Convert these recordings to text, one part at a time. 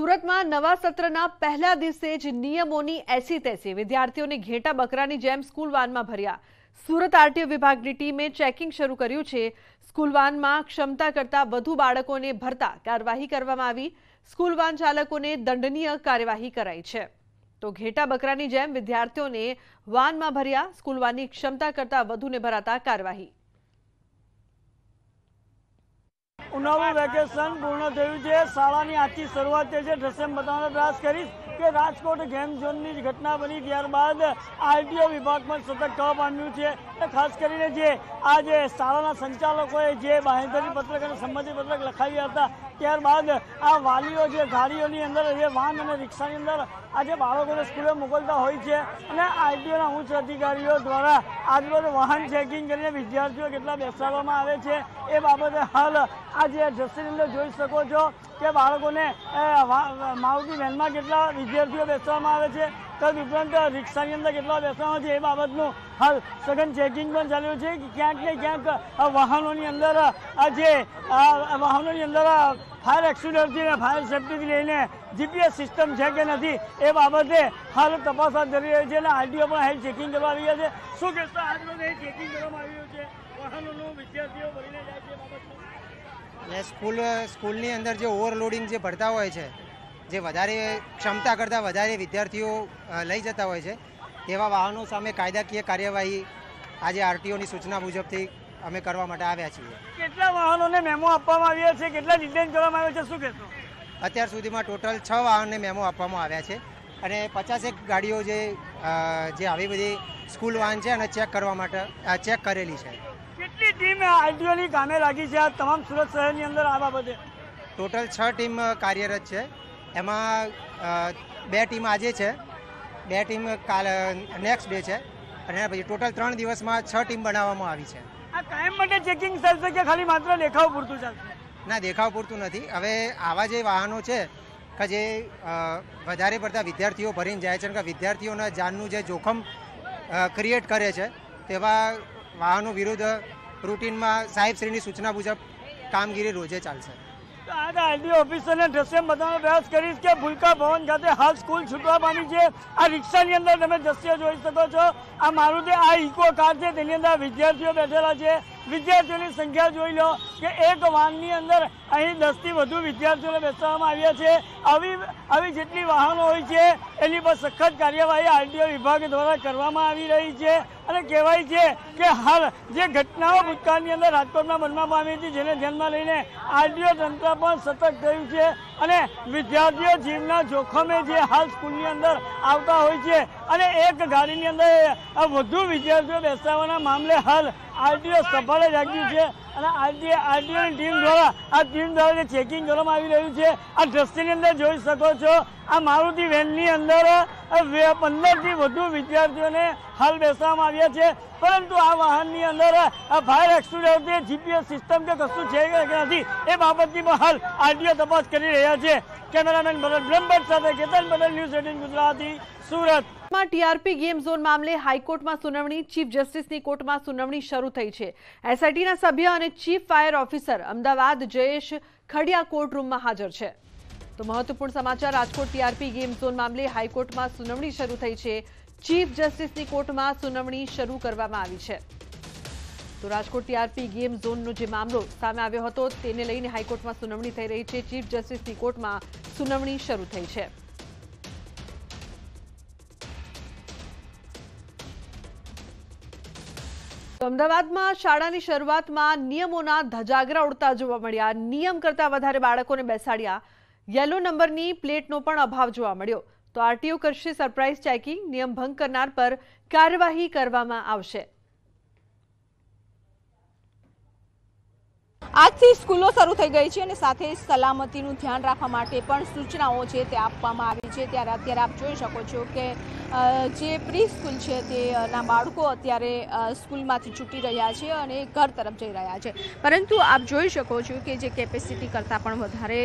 સુરત માં નવા સત્ર ના પહેલા દિવસે જે નિયમો ની એસી તેસી વિદ્યાર્થીઓ ને ઘેટા બકરાની જેમ સ્કૂલ વાન માં ભર્યા સુરત આરટીઓ વિભાગ ની ટીમે ચેકિંગ શરૂ કર્યું છે સ્કૂલ વાન માં ક્ષમતા કરતા વધુ બાળકો ને ભરતા કાર્યવાહી કરવામાં આવી સ્કૂલ વાન ચાલકો ને દંડનીય કાર્યવાહી કરાઈ છે તો ઘેટા બકરાની જેમ વિદ્યાર્થીઓ ને વાન માં ભર્યા સ્કૂલ વાન ની ક્ષમતા કરતા વધુ ને ભરાતા કાર્યવાહી ઉનાળુ વેકેશન પૂર્ણ થયું છે શાળાની આજથી શરૂઆત થઈ છે ડ્રેસેમ બતાવવાનો પ્રયાસ કરીશ કે રાજકોટ ગેમ ઝોનની ઘટના બની ત્યારબાદ આરટીઓ વિભાગમાં સતત ટપ આમ્યું છે ખાસ કરીને જે આ જે શાળાના સંચાલકોએ જે બાંહેધરી પત્રક અને સંમતિ પત્રક લખાવ્યા હતા ત્યારબાદ આ વાલીઓ જે ગાડીઓની અંદર જે વાહન અને રિક્ષાની અંદર આજે જે બાળકોને સ્કૂલે મોકલતા હોય છે અને આરટીઓના ઉચ્ચ અધિકારીઓ દ્વારા આજરોજ વાહન ચેકિંગ કરીને વિદ્યાર્થીઓ કેટલા બેસાડવામાં આવે છે એ બાબતે હાલ આ જે દ્રશ્યની અંદર જોઈ શકો છો કે બાળકોને મારુતિ વેનમાં કેટલા વિદ્યાર્થીઓ બેસવામાં આવે છે તદ ઉપરાંત રિક્ષાની અંદર કેટલા બેસવામાં છે એ બાબતનું હાલ સઘન ચેકિંગ પણ ચાલ્યું છે કે ક્યાંક ને ક્યાંક વાહનોની અંદર જે વાહનોની અંદર ફાયર એક્સિડન્ટથી ને ફાયર સેફટીથી લઈને જીપીએસ સિસ્ટમ છે કે નથી એ બાબતે હાલ તપાસ હાથ ધરી રહી છે અને આરટીઓ પણ હાલ ચેકિંગ કરવા આવી છે શું કહેશો આજ બધે ચેકિંગ કરવામાં આવી છે વાહનોનું વિદ્યાર્થીઓ ભરીને જાય છે બાબતમાં ને સ્કૂલ સ્કૂલની અંદર જે ઓવરલોડિંગ જે ભરતા હોય છે જે વધારે ક્ષમતા કરતાં વધારે વિદ્યાર્થીઓ લઈ જતા હોય છે તેવા વાહનો સામે કાયદાકીય કાર્યવાહી આજે આરટીઓની સૂચના મુજબથી અમે કરવા માટે આવ્યા છીએ કેટલા વાહનોને મેમો આપવામાં આવ્યા છે કેટલા ડિટેન કરવામાં આવ્યા છે શું કહેશો અત્યાર સુધીમાં ટોટલ છ વાહનને મેમો આપવામાં આવ્યા છે અને પચાસેક ગાડીઓ જે જે આવી બધી સ્કૂલ વાહન છે અને ચેક કરવા માટે ચેક કરેલી છે ટીમ આઈડીઓની કામે લાગી છે આ તમામ સુરત શહેરની અંદર આ બાબતે ટોટલ છ ટીમ કાર્યરત છે એમાં બે ટીમ આજે છે બે ટીમ કાલ નેક્સ્ટ ડે છે અને પછી ટોટલ ત્રણ દિવસમાં છ ટીમ બનાવવામાં આવી છે આ કાયમ માટે ચેકિંગ ચાલશે કે ખાલી માત્ર દેખાવ પૂરતું ચાલશે ના દેખાવ પૂરતું નથી હવે આવા જે વાહનો છે કે જે વધારે પડતા વિદ્યાર્થીઓ ભરીને જાય છે અને વિદ્યાર્થીઓના જાનનું જે જોખમ ક્રિએટ કરે છે તેવા વાહનો વિરુદ્ધ રૂટીનમાં શ્રીની સૂચના મુજબ કામગીરી રોજે ચાલશે આરડી ઓફિસરને દ્રશ્ય બતાવવાનો પ્રયાસ કરીશ કે ભૂલકા ભવન ખાતે હાલ સ્કૂલ છૂટવાની છે આ રિક્ષાની અંદર તમે દ્રશ્ય જોઈ શકો છો આ મારુતિ આ ઇકો કાર છે તેની અંદર વિદ્યાર્થીઓ બેઠેલા છે વિદ્યાર્થીઓની સંખ્યા જોઈ લો કે એક વાનની અંદર અહીં દસથી વધુ વિદ્યાર્થીઓને બેસવામાં આવ્યા છે આવી આવી જેટલી વાહનો હોય છે એની પર સખત કાર્યવાહી આરટીઓ વિભાગ દ્વારા કરવામાં આવી રહી છે અને કહેવાય છે કે હાલ જે ઘટનાઓ ભૂતકાળની અંદર રાજકોટમાં બનવામાં આવી હતી જેને ધ્યાનમાં લઈને આરટીઓ તંત્ર પણ સતર્ક થયું છે અને વિદ્યાર્થીઓ જીવના જોખમે જે હાલ સ્કૂલની અંદર આવતા હોય છે અને એક ગાડીની અંદર વધુ વિદ્યાર્થીઓ બેસાવાના મામલે હાલ આરટીઓ સફળ જ છે અને આજે આરટીઓની ટીમ દ્વારા આ ટીમ દ્વારા જે ચેકિંગ કરવામાં આવી રહ્યું છે આ દ્રશ્યની અંદર જોઈ શકો છો આ મારુતિ વેનની અંદર પંદરથી વધુ વિદ્યાર્થીઓને હાલ બેસવામાં આવ્યા છે પરંતુ આ વાહનની અંદર ફાયર એક્સિડન્ટ જીપીએસ સિસ્ટમ કે કશું છે કે નથી એ બાબતની પણ હાલ આરટીઓ તપાસ કરી રહ્યા છે કેમેરામેન ભરત બ્રહ્મભટ્ટ સાથે કેતન બદલ ન્યૂઝ એટીન ગુજરાતી સુરત માં ટીઆરપી ગેમ ઝોન મામલે હાઈકોર્ટમાં સુનાવણી ચીફ જસ્ટિસની કોર્ટમાં સુનાવણી શરૂ થઈ છે એસઆઈટીના સભ્ય અને chief fire officer Ahmedabad Jayesh Khadia કોર્ટરૂમમાં હાજર છે તો મહત્વપૂર્ણ સમાચાર રાજકોટ ટીઆરપી ગેમ ઝોન મામલે હાઈકોર્ટમાં સુનાવણી શરૂ થઈ છે ચીફ જસ્ટિસની કોર્ટમાં સુનાવણી શરૂ કરવામાં આવી છે તો રાજકોટ ટીઆરપી ગેમ ઝોનનો જે મામલો સામે આવ્યો હતો તેને લઈને હાઈકોર્ટમાં સુનાવણી થઈ રહી છે ચીફ જસ્ટિસની કોર્ટમાં સુનાવણી શરૂ થઈ છે અમદાવાદમાં શાળાની શરૂઆતમાં નિયમોના ધજાગરા ઉડતા જોવા મળ્યા નિયમ કરતા વધારે બાળકોને બેસાડ્યા યલો નંબરની પ્લેટનો પણ અભાવ જોવા મળ્યો તો આરટીઓ કરશે સરપ્રાઈઝ ચેકિંગ નિયમ ભંગ કરનાર પર કાર્યવાહી કરવામાં આવશે આજથી સ્કૂલો શરૂ થઈ ગઈ છે અને સાથે સલામતીનું ધ્યાન રાખવા માટે પણ સૂચનાઓ છે તે આપવામાં આવી છે ત્યારે અત્યારે આપ જોઈ શકો છો કે જે પ્રી સ્કૂલ છે તેના બાળકો અત્યારે સ્કૂલમાંથી છૂટી રહ્યા છે અને ઘર તરફ જઈ રહ્યા છે પરંતુ આપ જોઈ શકો છો કે જે કેપેસિટી કરતાં પણ વધારે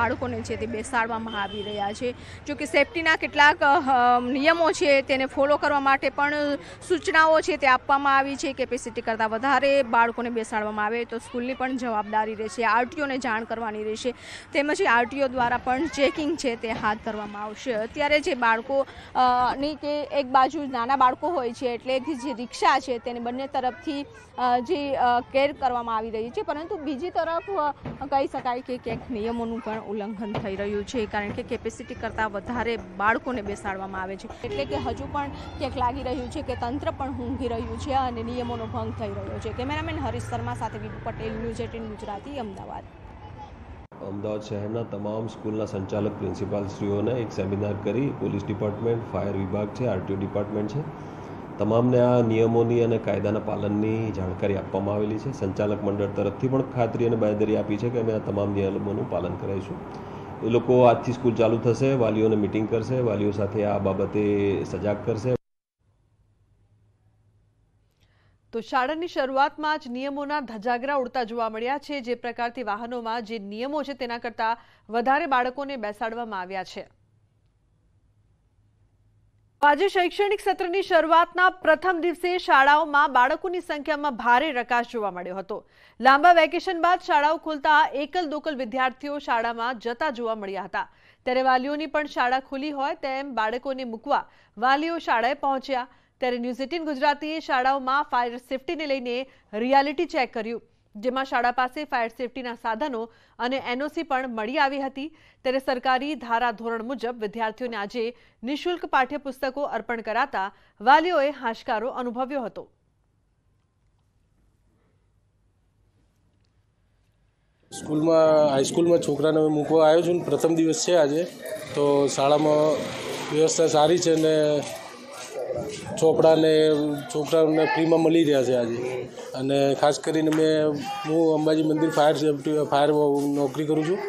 બાળકોને છે તે બેસાડવામાં આવી રહ્યા છે જોકે સેફટીના કેટલાક નિયમો છે તેને ફોલો કરવા માટે પણ સૂચનાઓ છે તે આપવામાં આવી છે કેપેસિટી કરતાં વધારે બાળકોને બેસાડવામાં આવે તો સ્કૂલની પણ જવાબદારી રહેશે આરટીઓને જાણ કરવાની રહેશે તેમજ આરટીઓ દ્વારા પણ ચેકિંગ છે તે હાથ ધરવામાં આવશે અત્યારે જે બાળકો ની કે એક બાજુ નાના બાળકો હોય છે એટલે જે રિક્ષા છે તેને બંને તરફથી જે કેર કરવામાં આવી રહી છે પરંતુ બીજી તરફ કહી શકાય કે ક્યાંક નિયમોનું પણ ઉલ્લંઘન થઈ રહ્યું છે કારણ કે કેપેસિટી કરતાં વધારે બાળકોને બેસાડવામાં આવે છે એટલે કે હજુ પણ ક્યાંક લાગી રહ્યું છે કે તંત્ર પણ ઊંઘી રહ્યું છે અને નિયમોનો ભંગ થઈ રહ્યો છે કેમેરામેન હરીશ શર્મા સાથે વિપુ પટેલ ન્યૂઝ એટીન ગુજરાતી અમદાવાદ અમદાવાદ શહેરના તમામ સ્કૂલના સંચાલક પ્રિન્સિપાલશ્રીઓને એક સેમિનાર કરી પોલીસ ડિપાર્ટમેન્ટ ફાયર વિભાગ છે આરટીઓ ડિપાર્ટમેન્ટ છે તમામને આ નિયમોની અને કાયદાના પાલનની જાણકારી આપવામાં આવેલી છે સંચાલક મંડળ તરફથી પણ ખાતરી અને બાંયધરી આપી છે કે અમે આ તમામ નિયમોનું પાલન કરાવીશું એ લોકો આજથી સ્કૂલ ચાલુ થશે વાલીઓને મિટિંગ કરશે વાલીઓ સાથે આ બાબતે સજાગ કરશે તો શાળાની શરૂઆતમાં જ નિયમોના ધજાગરા ઉડતા જોવા મળ્યા છે જે પ્રકારથી વાહનોમાં જે નિયમો છે તેના કરતાં વધારે બાળકોને બેસાડવામાં આવ્યા છે આજે શૈક્ષણિક સત્રની શરૂઆતના પ્રથમ દિવસે શાળાઓમાં બાળકોની સંખ્યામાં ભારે રકાશ જોવા મળ્યો હતો લાંબા વેકેશન બાદ શાળાઓ ખોલતા એકલ દોકલ વિદ્યાર્થીઓ શાળામાં જતા જોવા મળ્યા હતા ત્યારે વાલીઓની પણ શાળા ખુલી હોય તેમ બાળકોને મૂકવા વાલીઓ શાળાએ પહોંચ્યા ત્યારે ન્યૂઝ એટીન ગુજરાતીએ શાળાઓમાં ફાયર સેફટીને લઈને રિયાલિટી ચેક કર્યું જેમાં શાળા પાસે ફાયર સેફટીના સાધનો અને એનઓસી પણ મળી આવી હતી ત્યારે સરકારી ધારાધોરણ મુજબ વિદ્યાર્થીઓને આજે નિઃશુલ્ક પાઠ્યપુસ્તકો અર્પણ કરાતા વાલીઓએ હાશકારો અનુભવ્યો હતો સ્કૂલમાં હાઈસ્કૂલમાં છોકરાને મૂકવા આવ્યો છું પ્રથમ દિવસ છે આજે તો શાળામાં વ્યવસ્થા સારી છે ને ચોપડાને છોકરાઓને ફ્રીમાં મળી રહ્યા છે આજે અને ખાસ કરીને મેં હું અંબાજી મંદિર ફાયર સેફ્ટી ફાયર નોકરી કરું છું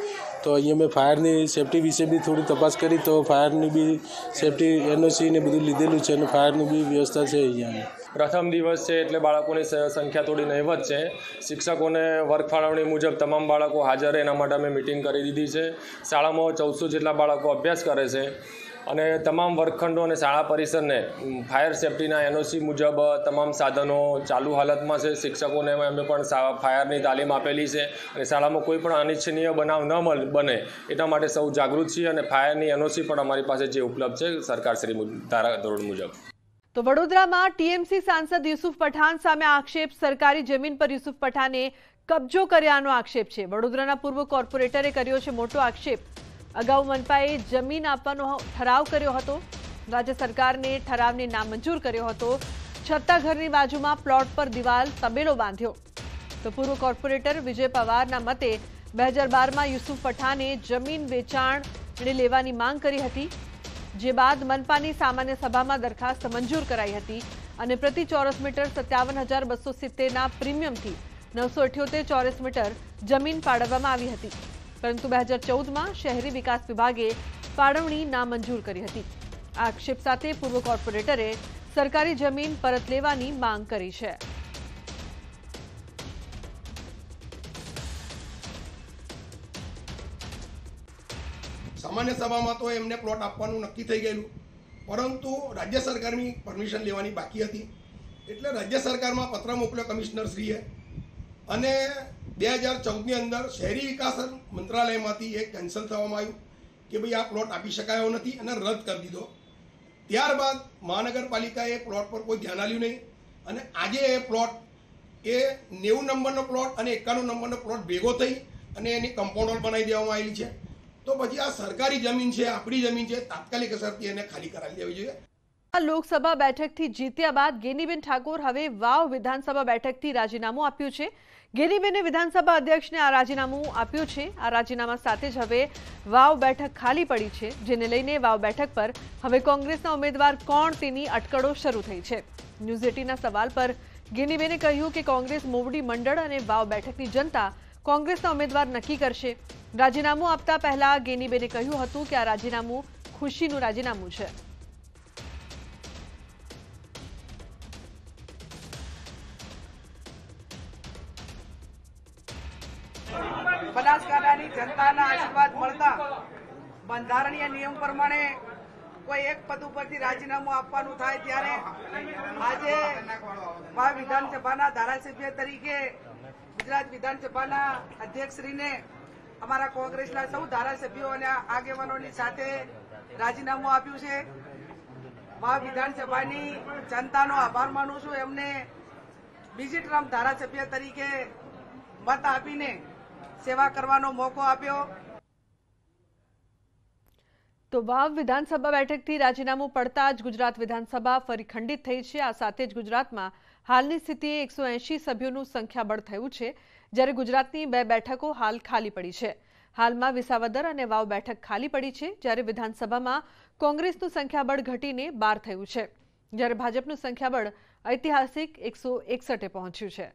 તો અહીંયા મેં ફાયરની સેફટી વિશે બી થોડી તપાસ કરી તો ફાયરની બી સેફટી એનઓસી ને બધું લીધેલું છે અને ફાયરની બી વ્યવસ્થા છે અહીંયા પ્રથમ દિવસ છે એટલે બાળકોની સંખ્યા થોડી નહીવત છે શિક્ષકોને વર્ક ફાળવણી મુજબ તમામ બાળકો હાજર એના માટે અમે મિટિંગ કરી દીધી છે શાળામાં ચૌદસો જેટલા બાળકો અભ્યાસ કરે છે અને તમામ વર્ગખંડો અને શાળા પરિસરને ફાયર સેફટીના એનઓસી મુજબ તમામ સાધનો ચાલુ હાલતમાં છે શિક્ષકોને અમે પણ ફાયરની તાલીમ આપેલી છે અને શાળામાં કોઈ પણ અનિચ્છનીય બનાવ ન બને એટલા માટે સૌ જાગૃત છીએ અને ફાયરની એનઓસી પણ અમારી પાસે જે ઉપલબ્ધ છે સરકારશ્રી ધારા ધોરણ મુજબ તો વડોદરામાં ટીએમસી સાંસદ યુસુફ પઠાણ સામે આક્ષેપ સરકારી જમીન પર યુસુફ પઠાણે કબજો કર્યાનો આક્ષેપ છે વડોદરાના પૂર્વ કોર્પોરેટરે કર્યો છે મોટો આક્ષેપ અગાઉ મનપાએ જમીન આપવાનો ઠરાવ કર્યો હતો રાજ્ય સરકારે ઠરાવને નામ મંજૂર કર્યો હતો છતતા ઘરની બાજુમાં પ્લોટ પર દિવાલ સબેલો બાંધ્યો તો પૂર્વ કોર્પોરેટર વિજય पवारના મતે 2012 માં યુસુફ પઠાને જમીન વેચાણ લે લેવાની માંગ કરી હતી જે બાદ મનપાની સામાન્ય સભામાં દરખાસ્ત મંજૂર કરાઈ હતી અને પ્રતિ ચોરસ મીટર 57270 ના પ્રીમિયમ થી 978 ચોરસ મીટર જમીન પાડવામાં આવી હતી પરંતુ બે હજાર ચૌદમાં શહેરી વિકાસ વિભાગે ફાળવણી નામંજૂર કરી હતી આક્ષેપ સાથે પૂર્વ કોર્પોરેટરે સરકારી જમીન પરત લેવાની માંગ કરી છે સામાન્ય સભામાં તો એમને પ્લોટ આપવાનું નક્કી થઈ ગયેલું પરંતુ રાજ્ય સરકારની પરમિશન લેવાની બાકી હતી એટલે રાજ્ય સરકારમાં પત્ર મોકલ્યો કમિશનરશ્રીએ અને બે હજાર ચૌદની અંદર શહેરી વિકાસ મંત્રાલયમાંથી એ કેન્સલ થવામાં આવ્યું કે ભાઈ આ પ્લોટ આપી શકાયો નથી અને રદ કરી દીધો ત્યારબાદ મહાનગરપાલિકાએ પ્લોટ પર કોઈ ધ્યાન આપ્યું નહીં અને આજે એ પ્લોટ એ નેવું નંબરનો પ્લોટ અને એકાણું નંબરનો પ્લોટ ભેગો થઈ અને એની કમ્પાઉન્ડ બનાવી દેવામાં આવેલી છે તો પછી આ સરકારી જમીન છે આપણી જમીન છે તાત્કાલિક અસરથી એને ખાલી કરાવી દેવી જોઈએ લોકસભા બેઠકથી જીત્યા બાદ ગેનીબેન ઠાકોર હવે વાવ વિધાનસભા બેઠકથી રાજીનામું આપ્યું છે गेनीबेने विधानसभा अध्यक्ष ने आज राजीनामा આપ્યો છે આ રાજીનામા સાથે જ હવે વાવ બેઠક ખાલી પડી છે જેને લઈને વાવ બેઠક પર હવે કોંગ્રેસનો ઉમેદવાર કોણ તેની અટકડો શરૂ થઈ છે న్యూસ 80 ના સવાલ પર ગેનીબેને કહ્યું કે કોંગ્રેસ મોવડી મંડળ અને વાવ બેઠકની જનતા કોંગ્રેસનો ઉમેદવાર નક્કી કરશે રાજીનામું આપતા પહેલા ગેનીબેને કહ્યું હતું કે આ રાજીનામું ખુશીનું રાજીનામું છે બંધારણીય નિયમ પ્રમાણે કોઈ એક પદ ઉપરથી રાજીનામું આપવાનું થાય ત્યારે આજે વિધાનસભાના ધારાસભ્ય તરીકે ગુજરાત વિધાનસભાના અધ્યક્ષશ્રીને અમારા કોંગ્રેસના સૌ ધારાસભ્યો અને આગેવાનોની સાથે રાજીનામું આપ્યું છે મા વિધાનસભાની જનતાનો આભાર માનું છું એમને બીજી ટ્રમ્પ ધારાસભ્ય તરીકે મત આપીને સેવા કરવાનો મોકો આપ્યો તો વાવ વિધાનસભા બેઠકથી રાજીનામું પડતા જ ગુજરાત વિધાનસભા ફરી ખંડિત થઈ છે આ સાથે જ ગુજરાતમાં હાલની સ્થિતિએ એકસો એંશી સભ્યોનું સંખ્યાબળ થયું છે જ્યારે ગુજરાતની બે બેઠકો હાલ ખાલી પડી છે હાલમાં વિસાવદર અને વાવ બેઠક ખાલી પડી છે જ્યારે વિધાનસભામાં કોંગ્રેસનું સંખ્યાબળ ઘટીને બાર થયું છે જ્યારે ભાજપનું સંખ્યાબળ ઐતિહાસિક એકસો એકસઠે પહોંચ્યું છે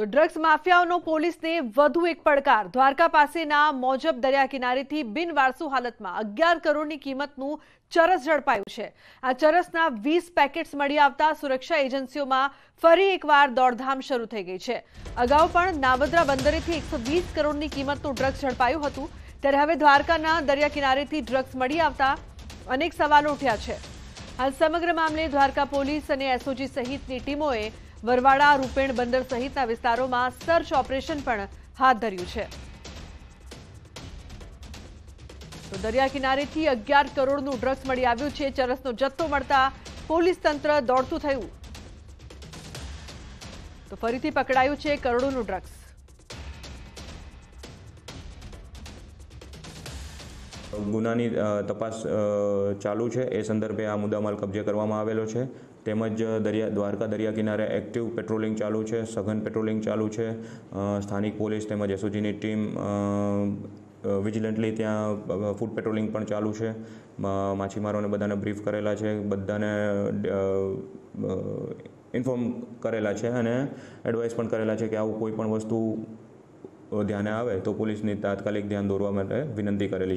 તો ડ્રગ્સ માફિયાઓનો પોલીસને વધુ એક પડકાર દ્વારકા પાસેના મોજબ દરિયા કિનારેથી બિનવારસુ હાલતમાં અગિયાર કરોડની કિંમતનું ચરસ ઝડપાયું છે આ ચરસના વીસ પેકેટ્સ મળી આવતા સુરક્ષા એજન્સીઓમાં ફરી એકવાર દોડધામ શરૂ થઈ ગઈ છે અગાઉ પણ નાવદરા બંદરેથી એકસો કરોડની કિંમતનું ડ્રગ્સ ઝડપાયું હતું ત્યારે હવે દ્વારકાના દરિયા કિનારેથી ડ્રગ્સ મળી આવતા અનેક સવાલો ઉઠ્યા છે હાલ સમગ્ર મામલે દ્વારકા પોલીસ અને એસઓજી સહિતની ટીમોએ વરવાડા રૂપેણ બંદર સહિતના વિસ્તારોમાં સર્ચ ઓપરેશન પણ હાથ ધર્યું છે તો દરિયા કિનારેથી અગિયાર કરોડનું ડ્રગ્સ મળી આવ્યું છે ચરસનો જથ્થો મળતા પોલીસ તંત્ર દોડતું થયું તો ફરીથી પકડાયું છે કરોડોનું ડ્રગ્સ ગુનાની તપાસ ચાલુ છે એ સંદર્ભે આ મુદ્દામાલ કબજે કરવામાં આવેલો છે તેમજ દરિયા દ્વારકા દરિયા કિનારે એક્ટિવ પેટ્રોલિંગ ચાલુ છે સઘન પેટ્રોલિંગ ચાલુ છે સ્થાનિક પોલીસ તેમજ એસઓજીની ટીમ વિજિલન્ટલી ત્યાં ફૂડ પેટ્રોલિંગ પણ ચાલુ છે માછીમારોને બધાને બ્રીફ કરેલા છે બધાને ઇન્ફોર્મ કરેલા છે અને એડવાઇસ પણ કરેલા છે કે આવું કોઈ પણ વસ્તુ ધ્યાને આવે તો પોલીસની તાત્કાલિક ધ્યાન દોરવા માટે વિનંતી કરેલી છે